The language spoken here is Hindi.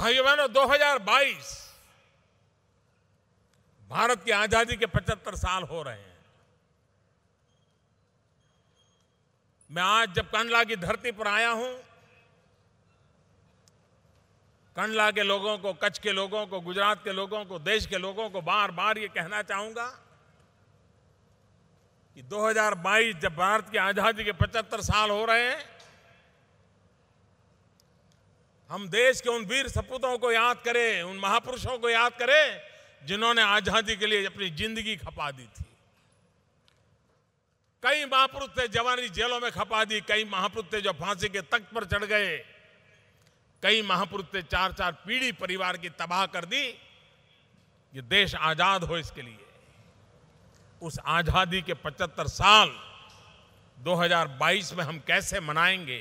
भाइयों बहनों 2022 भारत की आजादी के 75 साल हो रहे हैं मैं आज जब कंडला की धरती पर आया हूं कंडला के लोगों को कच्छ के लोगों को गुजरात के लोगों को देश के लोगों को बार बार ये कहना चाहूंगा कि 2022 जब भारत की आजादी के 75 साल हो रहे हैं हम देश के उन वीर सपूतों को याद करें उन महापुरुषों को याद करें जिन्होंने आजादी के लिए अपनी जिंदगी खपा दी थी कई महापुरुष थे जवानी जेलों में खपा दी कई महापुरुष थे जो फांसी के तख्त पर चढ़ गए कई महापुरुष थे चार चार पीढ़ी परिवार की तबाह कर दी ये देश आजाद हो इसके लिए उस आजादी के 75 साल 2022 में हम कैसे मनाएंगे